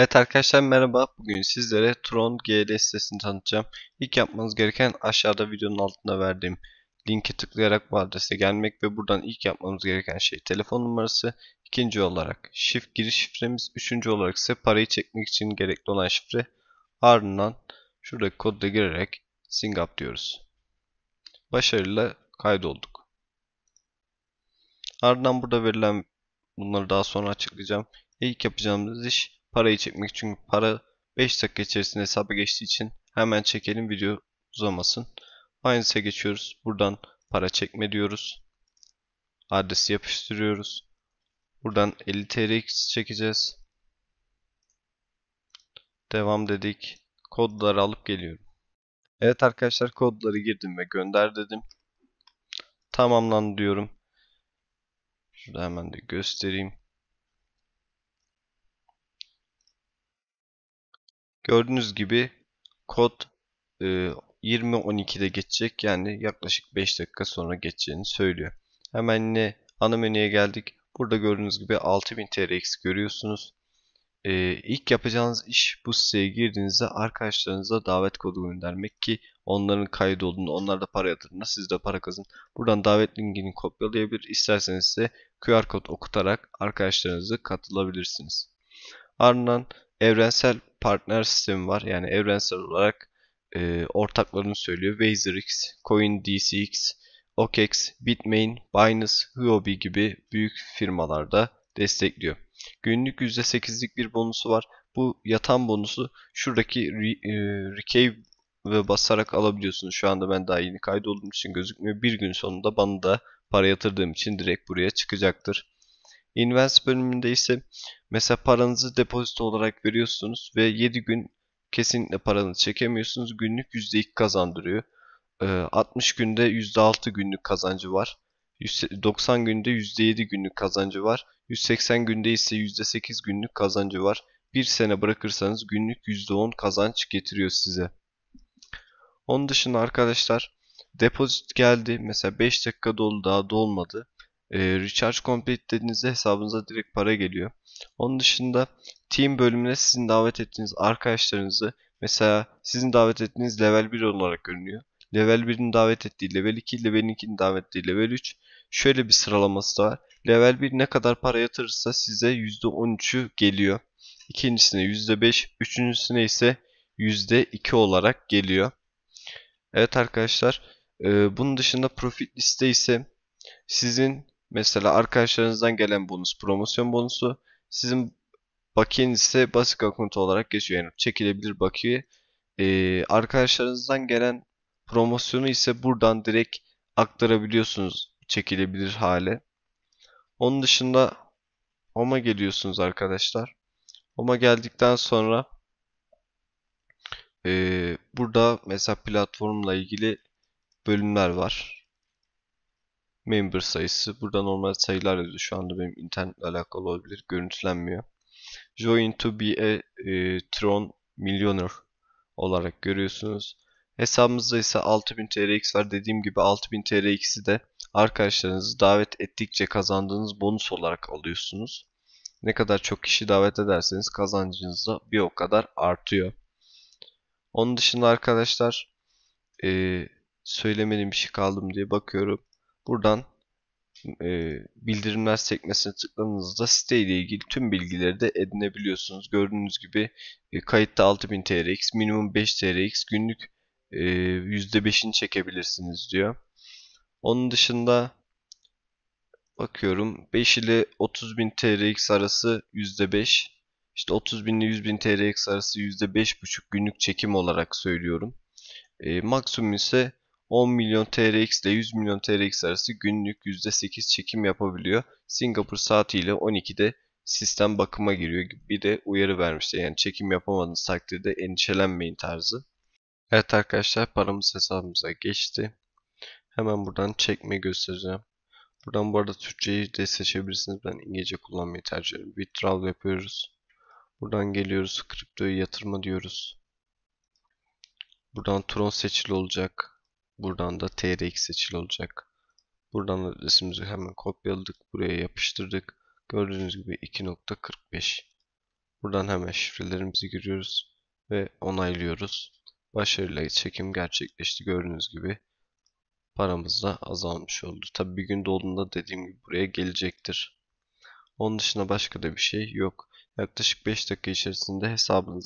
Evet arkadaşlar merhaba. Bugün sizlere Tron GL sitesini tanıtacağım. İlk yapmanız gereken aşağıda videonun altında verdiğim linke tıklayarak bu adrese gelmek ve buradan ilk yapmamız gereken şey telefon numarası. İkinci olarak şif giriş şifremiz. Üçüncü olarak ise parayı çekmek için gerekli olan şifre. Ardından şuradaki kodla girerek SingUp diyoruz. Başarıyla kaydolduk. Ardından burada verilen bunları daha sonra açıklayacağım. İlk yapacağımız iş parayı çekmek çünkü para 5 dakika içerisinde hesaba geçtiği için hemen çekelim video uzamasın. Binance'e geçiyoruz. Buradan para çekme diyoruz. Adresi yapıştırıyoruz. Buradan 50 TRX çekeceğiz. Devam dedik. Kodları alıp geliyorum. Evet arkadaşlar kodları girdim ve gönder dedim. Tamamlandı diyorum. Şurada hemen de göstereyim. Gördüğünüz gibi kod e, 20.12'de geçecek. Yani yaklaşık 5 dakika sonra geçeceğini söylüyor. Hemen yine ana menüye geldik. Burada gördüğünüz gibi 6000 TRX görüyorsunuz. Ee, ilk yapacağınız iş bu siteye girdiğinizde arkadaşlarınıza davet kodu göndermek ki onların kaydolduğunu, onlar da para yatırında siz de para kazın. Buradan davet linkini kopyalayabilir. İsterseniz ise QR kod okutarak arkadaşlarınızı katılabilirsiniz. Ardından evrensel partner sistemi var. Yani evrensel olarak e, ortaklarını söylüyor. WaserX, CoinDCX, OKEx, Bitmain, Binance, Huobi gibi büyük firmalarda destekliyor. Günlük %8'lik bir bonusu var. Bu yatan bonusu şuradaki re, e, recave ve basarak alabiliyorsunuz. Şu anda ben daha yeni kaydoldum için gözükmüyor. Bir gün sonunda bana da para yatırdığım için direkt buraya çıkacaktır. Invest bölümünde ise mesela paranızı depozito olarak veriyorsunuz ve 7 gün kesinlikle paranızı çekemiyorsunuz. Günlük %2 kazandırıyor. 60 ee, günde %6 günlük kazancı var. 90 günde %7 günlük kazancı var. 180 günde ise %8 günlük kazancı var. Bir sene bırakırsanız günlük %10 kazanç getiriyor size. Onun dışında arkadaşlar depozit geldi. Mesela 5 dakika dolu daha dolmadı e, Recharge Complete dediğinizde hesabınıza direkt para geliyor. Onun dışında team bölümüne sizin davet ettiğiniz arkadaşlarınızı mesela sizin davet ettiğiniz level 1 olarak görünüyor. Level 1'in davet ettiği level 2, level 2'nin davet ettiği level 3. Şöyle bir sıralaması da var. Level 1 ne kadar para yatırırsa size %13'ü geliyor. İkincisine %5, üçüncüsüne ise %2 olarak geliyor. Evet arkadaşlar, e, bunun dışında profit liste ise sizin Mesela arkadaşlarınızdan gelen bonus promosyon bonusu. Sizin bakiyeniz ise basit account olarak geçiyor. Yani çekilebilir bakiye. Ee, arkadaşlarınızdan gelen promosyonu ise buradan direkt aktarabiliyorsunuz çekilebilir hale. Onun dışında Home'a geliyorsunuz arkadaşlar. Home'a geldikten sonra e, burada mesela platformla ilgili bölümler var member sayısı. Burada normal sayılar yazıyor. Şu anda benim internetle alakalı olabilir. Görüntülenmiyor. Join to be a e, Tron Millionaire olarak görüyorsunuz. Hesabımızda ise 6000 TRX var. Dediğim gibi 6000 TRX'i de arkadaşlarınızı davet ettikçe kazandığınız bonus olarak alıyorsunuz. Ne kadar çok kişi davet ederseniz kazancınız da bir o kadar artıyor. Onun dışında arkadaşlar e, söylemediğim bir şey kaldım diye bakıyorum. Buradan e, bildirimler sekmesine tıkladığınızda site ile ilgili tüm bilgileri de edinebiliyorsunuz. Gördüğünüz gibi e, kayıtta 6000 TRX, minimum 5 TRX, günlük e, %5'ini çekebilirsiniz diyor. Onun dışında bakıyorum 5 ile 30.000 TRX arası %5. İşte 30.000 ile 100.000 TRX arası %5.5 günlük çekim olarak söylüyorum. E, maksimum ise 10 milyon TRX ile 100 milyon TRX arası günlük %8 çekim yapabiliyor. Singapur saatiyle 12'de sistem bakıma giriyor. Bir de uyarı vermişti. Yani çekim yapamadığınız takdirde endişelenmeyin tarzı. Evet arkadaşlar paramız hesabımıza geçti. Hemen buradan çekme göstereceğim. Buradan bu arada Türkçeyi de seçebilirsiniz. Ben İngilizce kullanmayı tercih ediyorum. Withdraw yapıyoruz. Buradan geliyoruz. Kriptoyu yatırma diyoruz. Buradan Tron seçili olacak. Buradan da trx seçili olacak. Buradan adresimizi hemen kopyaladık. Buraya yapıştırdık. Gördüğünüz gibi 2.45. Buradan hemen şifrelerimizi giriyoruz ve onaylıyoruz. Başarıyla çekim gerçekleşti. Gördüğünüz gibi paramız da azalmış oldu. Tabi bir gün dolduğunda dediğim gibi buraya gelecektir. Onun dışında başka da bir şey yok. Yaklaşık 5 dakika içerisinde hesabınız